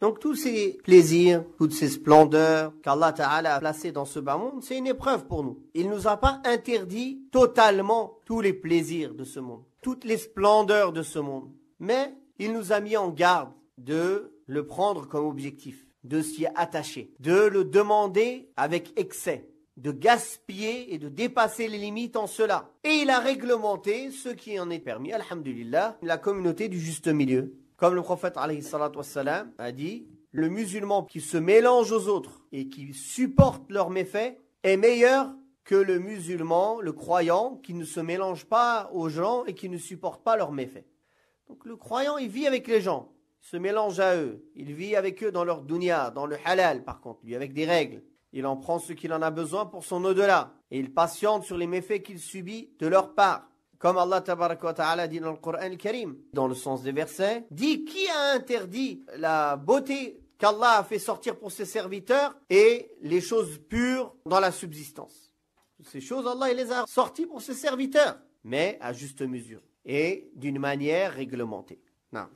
Donc tous ces plaisirs, toutes ces splendeurs qu'Allah a placées dans ce bas monde, c'est une épreuve pour nous. Il ne nous a pas interdit totalement tous les plaisirs de ce monde, toutes les splendeurs de ce monde. Mais il nous a mis en garde de le prendre comme objectif, de s'y attacher, de le demander avec excès de gaspiller et de dépasser les limites en cela. Et il a réglementé ce qui en est permis, alhamdulillah, la communauté du juste milieu. Comme le prophète a dit, le musulman qui se mélange aux autres et qui supporte leurs méfaits est meilleur que le musulman, le croyant, qui ne se mélange pas aux gens et qui ne supporte pas leurs méfaits. Donc le croyant, il vit avec les gens, il se mélange à eux, il vit avec eux dans leur dunya, dans le halal par contre, lui, avec des règles. Il en prend ce qu'il en a besoin pour son au-delà. Et il patiente sur les méfaits qu'il subit de leur part. Comme Allah ta'ala dit dans le Coran karim dans le sens des versets, dit qui a interdit la beauté qu'Allah a fait sortir pour ses serviteurs et les choses pures dans la subsistance. Ces choses, Allah il les a sorties pour ses serviteurs, mais à juste mesure et d'une manière réglementée. Non.